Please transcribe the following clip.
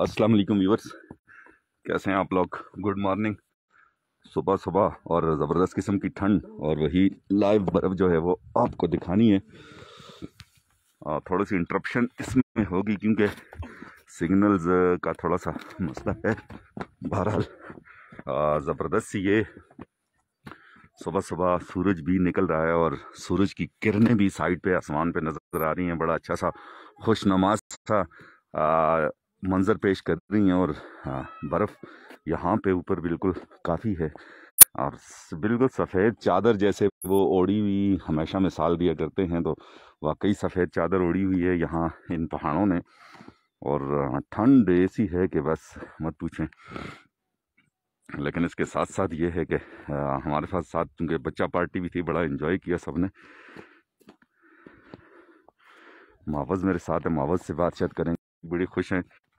अस्सलाम व्यूवर्स कैसे हैं आप लोग गुड मॉर्निंग सुबह सुबह और ज़बरदस्त किस्म की ठंड और वही लाइव बर्फ़ जो है वो आपको दिखानी है और थोड़ी सी इंटरप्शन इसमें होगी क्योंकि सिग्नल्स का थोड़ा सा मसला है बहरहाल ज़बरदस्त सी ये सुबह सुबह सूरज भी निकल रहा है और सूरज की किरणें भी साइड पे आसमान पे नज़र आ रही हैं बड़ा अच्छा सा खुशनुमा सा मंज़र पेश कर रही हैं और हाँ, बर्फ़ यहाँ पे ऊपर बिल्कुल काफ़ी है और बिल्कुल सफ़ेद चादर जैसे वो ओढ़ी हुई हमेशा मिसाल दिया करते हैं तो वाकई सफ़ेद चादर ओढ़ी हुई है यहाँ इन पहाड़ों ने और हाँ, ठंड ऐसी है कि बस मत पूछें लेकिन इसके साथ साथ ये है कि हाँ, हमारे साथ साथ चूँकि बच्चा पार्टी भी थी बड़ा इन्जॉय किया सब ने मावज़ मेरे साथ है मावज़ से बातचीत करेंगे बड़ी खुश हैं